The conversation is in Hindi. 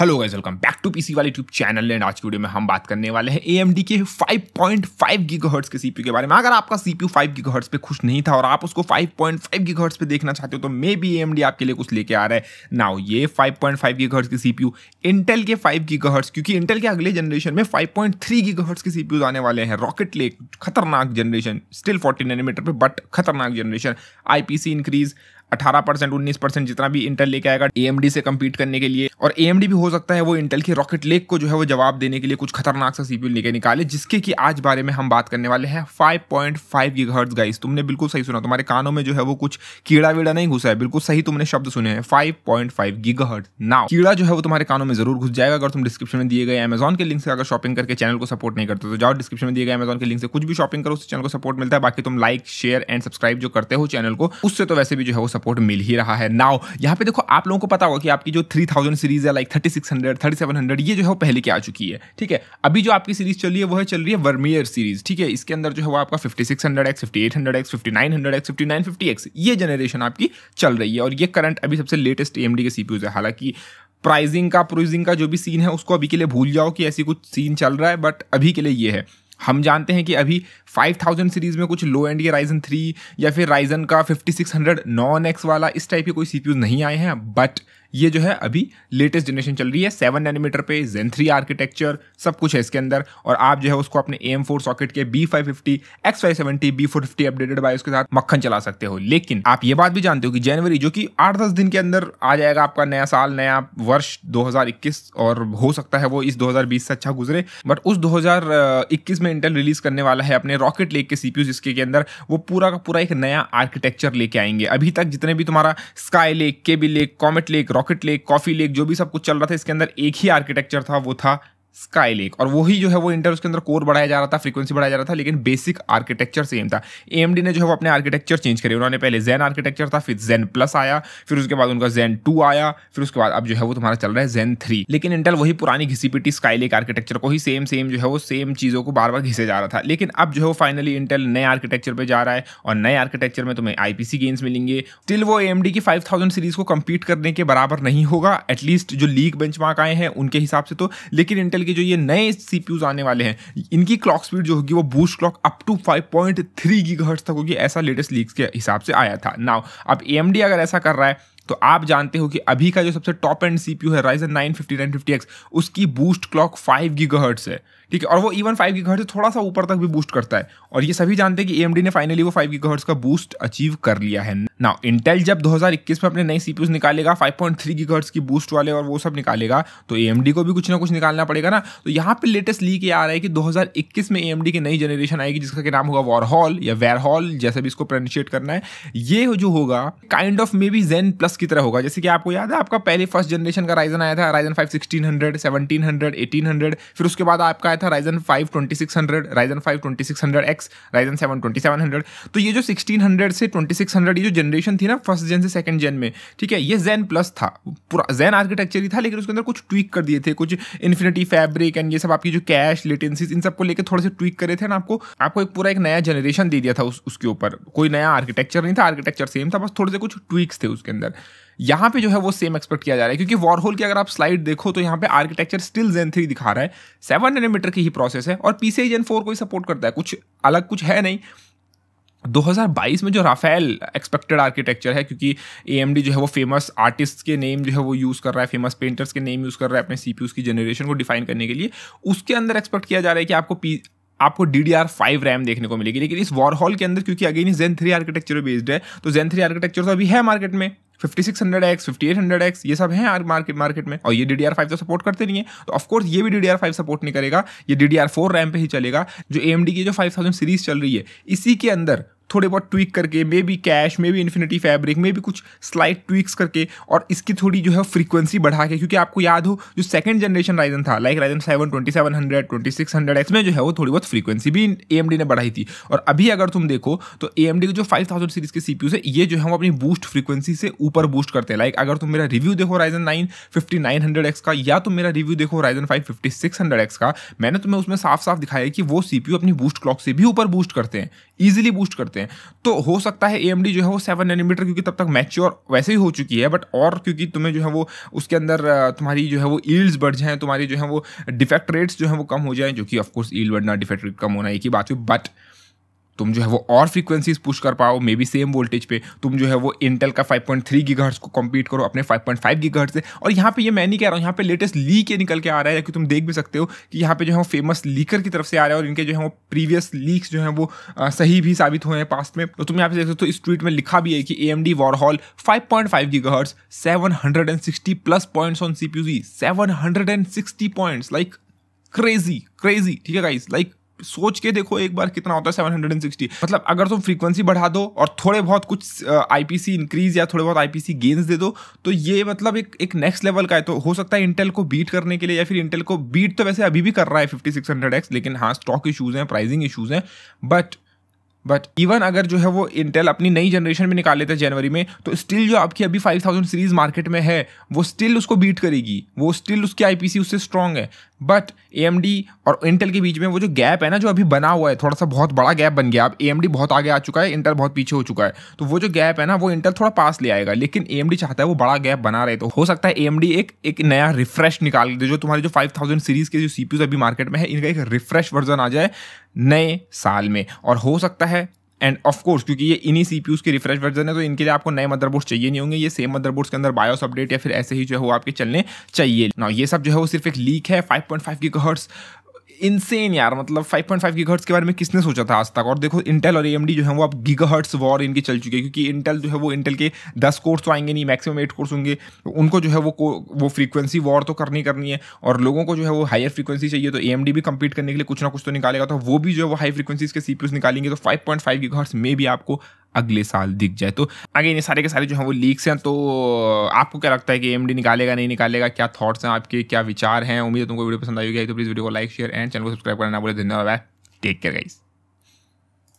hello guys welcome back to PC वाले यूट्यूब चैनल एंड आज की वीडियो में हम बात करने वाले हैं एएमडी के 5.5 गीगाहर्ट्ज के सीपीयू के बारे में अगर आपका सीपीयू 5 गीगाहर्ट्ज पे खुश नहीं था और आप उसको 5.5 गीगाहर्ट्ज पे देखना चाहते हो तो मे बी एएमडी आपके लिए कुछ लेके आ रहा है नाउ ये 5.5 गीगाहर्ट्ज के सीपीयू इंटेल के फाइव गीगाहर्ट्ज क्योंकि इंटेल के अगले जनरेशन में 5.3 गीगाहर्ट्ज के सीपीयू आने वाले हैं रॉकेट लेक खतरनाक जनरेशन स्टिल फोर्टी नैनोमीटर पे बट खतरनाक जनरेशन पी इंक्रीज अठारह परसेंट उन्नीस परसेंट जितना भी इंटेल लेके आएगा एएमडी से कम्पीट करने के लिए और एएमडी भी हो सकता है वो इंटेल की रॉकेट लेक को जो है वो जवाब देने के लिए कुछ खतरनाक सा सीपीयू लेके निकाले जिसके की आज बारे में हम बात करने वाले हैं five point five gigahertz guys तुमने बिल्कुल सही सुना तुम्हारे कानों में जो है वो कुछ कीड़ा वीड़ा नहीं घुसा है बिल्कुल सही तुमने शब्द सुने हैं फाइव पॉइंट फाइव घर्ट नाउ कीड़ा जो है वो तुम्हारे कानों में जरूर घुस जाएगा अगर तुम डिस्क्रिप्शन में दिए गए अमेजन के लिंक से अगर शॉपिंग करके चैनल को सपोर्ट नहीं करते तो जाओ डिस्क्रिप्शन में दिए गए अमेजन के लिंक से कुछ भी शॉपिंग करो उस चैनल को सपोर्ट मिलता है बाकी तुम लाइक शेयर एंड सब्सक्राइब जो करते हो चैनल को उससे तो वैसे भी जो है वो सपोर्ट मिल ही रहा है नाउ यहाँ पे देखो आप लोगों को पता होगा कि आपकी जो थ्री थाउजेंड सीरीज है like thirty six hundred thirty seven hundred ये जो है वो पहले की आ चुकी है ठीक है अभी जो आपकी सीरीज चल रही है वो चल रही है वर्मियर सीरीज ठीक है इसके अंदर जो है वो आपका fifty six hundred X fifty eight hundred X fifty nine hundred X fifty nine fifty X ये जनरेशन आपकी चल रही है और ये करंट अभी सबसे लेटेस्ट एम के सीपीयूज है हालांकि प्राइजिंग का प्रोइजिंग का जो भी सीन है उसको अभी के लिए भूल जाओ कि ऐसी कुछ सीन चल रहा है बट अभी के लिए ये है हम जानते हैं कि अभी 5000 सीरीज में कुछ लो एंड राइजन थ्री या फिर राइजन का 5600 नॉन एक्स वाला इस टाइप के कोई सीपीयू नहीं आए हैं बट ये जो है अभी लेटेस्ट जनरेशन चल रही है सेवन नैनोमीटर पे जेन थ्री आर्किटेक्चर सब कुछ है इसके अंदर और आप जो है उसको अपने ए एम फोर सॉकेट के B five fifty X five seventy B four fifty updated by उसके साथ मक्खन चला सकते हो लेकिन आप ये बात भी जानते हो कि जनवरी जो कि आठ दस दिन के अंदर आ जाएगा आपका नया साल नया वर्ष दो और हो सकता है वो इस दो से अच्छा गुजरे बट उस दो में इंटेल रिलीज करने वाला है अपने रॉकेट लेक के सीपीयू जिसके के अंदर वो पूरा का पूरा एक नया आर्किटेक्चर लेके आएंगे अभी तक जितने भी तुम्हारा Sky Lake Kaby Lake Comet Lake Rocket Lake Coffee Lake जो भी सब कुछ चल रहा था इसके अंदर एक ही आर्किटेक्चर था वो था स्काई लेक और वही जो है वो इंटर उसके अंदर कोर बढ़ाया जा रहा था फ्रीक्वेंसी बढ़ाया जा रहा था लेकिन बेसिक आर्किटेक्चर सेम था एम ने जो है वो अपने आर्किटेक्चर चेंज करे उन्होंने पहले जैन आर्किटेक्चर था फिर जैन प्लस आया फिर उसके बाद उनका जैन टू आया फिर उसके बाद अब जो है वो तुम्हारा चल रहा है जैन थ्री लेकिन इंटर वही पुरानी घिसी पिटी स्काई लेक आर्किटेक्चर को ही सेम सेम जो है वो सेम चीज़ों को बार बार घिसे जा रहा था लेकिन अब जो है वो फाइनली इंटर नए आर्किटेक्चर पर जा रहा है और नए आर्किटेक्चर में तुम्हें आईपीसी गेम्स मिलेंगे स्टिल वो एम की फाइव सीरीज को कम्पीट करने के बराबर नहीं होगा एटलीस्ट जो लीग बेंच आए हैं उनके हिसाब से तो लेकिन इंटर इंटेल के जो ये नए सीपीयूज आने वाले हैं इनकी क्लॉक स्पीड जो होगी वो boost clock up to 5.3 point तक होगी ऐसा लेटेस्ट लीक्स के हिसाब से आया था नाउ अब ए अगर ऐसा कर रहा है तो आप जानते हो कि अभी का जो सबसे टॉप एंड सीपीयू है राइजन नाइन फिफ्टी उसकी बूस्ट क्लॉक फाइव गीगा है ठीक है और वो इवन फाइव गीगाहर्ट्ज से थोड़ा सा ऊपर तक भी बूस्ट करता है और ये सभी जानते हैं कि एम ने फाइनली वो फाइव घर का बूस्ट अचीव कर लिया है ना इंटेल जब 2021 में अपने नए सीपीयूज निकालेगा 5.3 पॉइंट की बूस्ट वाले और वो सब निकालेगा तो ए को भी कुछ ना कुछ निकालना पड़ेगा ना तो यहाँ पे लेटेस्ट लीक ये आ रहा है कि 2021 में एएमडी की नई जनरेशन आएगी जिसका कि नाम होगा वॉरहॉल या वेरहॉल जैसे भी इसको प्रोनाशिएट करना है ये जो होगा kind of may be Zen plus की तरह होगा जैसे कि आपको याद है आपका पहले फर्स्ट जनरेशन का राइजन आया था Ryzen five sixteen hundred seventeen hundred eighteen hundred फिर उसके बाद आपका आया था Ryzen five twenty six hundred Ryzen five twenty six hundred X Ryzen seven twenty seven hundred तो ये जो सिक्सटीन हंड्रेड से ट्वेंटी सिक्स हंड्रेड ये जो जनरेशन थी ना फर्स्ट जेन से सेकंड जेन में ठीक है ये जेन प्लस था पूरा जेन आर्किटेक्चर ही था लेकिन उसके अंदर कुछ ट्वीक कर दिए थे कुछ इन्फिनिटी फैब्रिक एंड ये सब आपकी जो कैश लेटेंसीज इन सबको लेकर थोड़े से ट्वीक करे थे ना आपको आपको एक पूरा एक नया जनरेशन दे दिया था उस, उसके ऊपर कोई नया आर्किटेक्चर नहीं था आर्किटेक्चर सेम था बस थोड़े से कुछ ट्वीक्स थे उसके अंदर यहाँ पे जो है वो सेम एक्सपेक्ट किया जा रहा है क्योंकि वॉरहोल की अगर आप स्लाइड देखो तो यहाँ पे आर्किटेक्चर स्टिल जेन थ्री दिखा रहा है सेवन नैनोमीटर की ही प्रोसेस है और पीसी जेन फोर को ही सपोर्ट करता है कुछ अलग कुछ है नहीं 2022 में जो राफेल एक्सपेक्टेड आर्किटेक्चर है क्योंकि ए जो है वो फेमस आर्टिस्ट के नेम जो है वो यूज़ कर रहा है फेमस पेंटर्स के नेम यूज़ कर रहा है अपने सी की जनरेशन को डिफाइन करने के लिए उसके अंदर एक्सपेक्ट किया जा रहा है कि आपको पी आपको D D R five RAM देखने को मिलेगी लेकिन इस वॉर हॉल के अंदर क्योंकि again Zen three architecture based है तो जेन थ्री आर्किटेक्चर तो अभी है मार्केट में fifty six hundred X fifty eight hundred X ये सब है मार्केट मार्केट में और ये डी आर फाइव तो सपोर्ट करते नहीं है तो ऑफकोर्स ये भी D D R five support नहीं करेगा ये D D R four RAM पे ही चलेगा जो ए एम डी की जो फाइव थाउजेंड सीरीज चल रही है इसी के अंदर थोड़े बहुत ट्विक करके may be cache may be infinity fabric may be कुछ स्लाइड ट्विक्स करके और इसकी थोड़ी जो है फ्रीक्वेंसी बढ़ा के क्योंकि आपको याद हो जो सेकंड जनरेशन राइजन था like Ryzen seven twenty seven hundred twenty six hundred X में जो है वो थोड़ी बहुत फ्रीक्वेंसी भी ए एम डी ने बढ़ाई थी और अभी अगर तुम देखो तो ए एम डी के जो फाइव थाउजेंड सीरीज के सी यू से ये जो है वो अपनी बूस्ट फ्रीक्वेंसी से ऊपर बूस्ट करते हैं लाइक अगर तुम मेरा रिव्यू देखो Ryzen nine fifty nine hundred X का या तुम मेरा रिव्यू देखो Ryzen five fifty six hundred X का मैंने तुम्हें उसमें साफ साफ दिखाया कि वो सी यू अपनी बूस्ट क्लॉक से भी ऊपर बूस्ट करते हैं ईजिली बूस्ट करते हैं सकते हैं तो हो सकता है ए जो है वो सेवन नैनीमीटर क्योंकि तब तक मैच्योर वैसे ही हो चुकी है बट और क्योंकि तुम्हें जो है वो उसके अंदर तुम्हारी जो है वो ईल्ड्स बढ़ जाएँ तुम्हारी जो है वो डिफेक्ट रेट्स जो है वो कम हो जाएं जो कि ऑफकोर्स ईल्ड बढ़ना डिफेक्ट रेट कम होना एक ही बात हुई बट तुम जो है वो और फ्रीक्वेंसीज पुश कर पाओ मे बी सेम वोल्टेज पे तुम जो है वो इंटेल का 5.3 पॉइंट को कम्पीट करो अपने 5.5 पॉइंट से और यहाँ पे ये मैं नहीं कह रहा हूँ यहाँ पे लेटेस्ट लीक ये निकल के आ रहा है कि तुम देख भी सकते हो कि यहाँ पे जो है वो फेमस लीकर की तरफ से आ रहा है और इनके जो है वो प्रीवियस लीक्स जो है वो आ, सही भी साबित हुए हैं पास्ट में तो तुम यहाँ पे देख सकते हो इस ट्वीट में लिखा भी है कि A M D Warhol five point five gigahertz seven hundred and sixty plus points on C P seven hundred and sixty points like crazy crazy ठीक है गाइज लाइक सोच के देखो एक बार कितना होता है सेवन हंड्रेड एंड सिक्सटी मतलब अगर तुम फ्रीक्वेंसी बढ़ा दो और थोड़े बहुत कुछ आईपीसी इंक्रीज या थोड़े बहुत आईपीसी गेंस दे दो तो ये मतलब एक एक नेक्स्ट लेवल का है तो हो सकता है इंटेल को बीट करने के लिए या फिर इंटेल को बीट तो वैसे अभी भी कर रहा है फिफ्टी सिक्स हंड्रेड एक्स लेकिन हाँ स्टॉक इशूज़ हैं प्राइजिंग इशूज़ हैं बट बट इवन अगर जो है वो इंटेल अपनी नई जनरेशन में निकाल लेते हैं जनवरी में तो स्टिल जो आपकी अभी फाइव थाउजेंड सीरीज मार्केट में है वो स्टिल उसको बीट करेगी वो स्टिल उसकी सी उससे स्ट्रांग है बट ए और इंटेल के बीच में वो जो गैप है ना जो अभी बना हुआ है थोड़ा सा बहुत बड़ा गैप बन गया अब ए एम डी बहुत आगे आ चुका है इंटेल बहुत पीछे हो चुका है तो वो जो गैप है ना वो इंटेल थोड़ा पास ले आएगा लेकिन ए एम डी चाहता है वो बड़ा गैप बना रहे तो हो सकता है ए एम एक एक नया रिफ्रेश निकाल दे जो तुम्हारी जो फाइव थाउजेंड सीरीज के जो सी पी यूज अभी मार्केट में है इनका एक रिफ्रेश वर्जन आ जाए नए साल में और हो सकता है एंड ऑफ कोर्स क्योंकि ये इन्हीं सी के रिफ्रेश वर्जन है तो इनके लिए आपको नए मदरबोर्ड चाहिए नहीं होंगे ये सेम मदरबोर्ड्स के अंदर बायोस अपडेट या फिर ऐसे ही जो है वो आपके चलने चाहिए ना ये सब जो है वो सिर्फ एक लीक है 5.5 पॉइंट फाइव इनसेन यार मतलब 5.5 गीगाहर्ट्ज के बारे में किसने सोचा था आज तक और देखो इंटेल और एम जो है वो अब गीगाहर्ट्ज वॉर इनकी चल चुकी है क्योंकि इंटेल जो है वो इंटेल के 10 कोर्स तो आएंगे नहीं मैक्सिमम 8 कोर्स होंगे उनको जो है वो वो फ्रीक्वेंसी वॉर तो करनी करनी है और लोगों को जो है वो हायर फ्रीक्वेंसी चाहिए तो एएमडी भी कंप्लीट करने के लिए कुछ ना कुछ तो निकालेगा तो वो भी जो है वो हाई फ्रीक्वेंसीज के सीपीयूज निकालेंगे तो फाइव पॉइंट में भी आपको अगले साल दिख जाए तो अगेन ये सारे के सारे जो हैं वो लीक्स हैं तो आपको क्या लगता है कि एम निकालेगा नहीं निकालेगा क्या थॉट्स हैं आपके क्या विचार हैं उम्मीद है तुमको वीडियो पसंद आई होगी तो प्लीज़ वीडियो को लाइक शेयर एंड चैनल को सब्सक्राइब करना बोले धन्यवाद टेक केयर गाइज़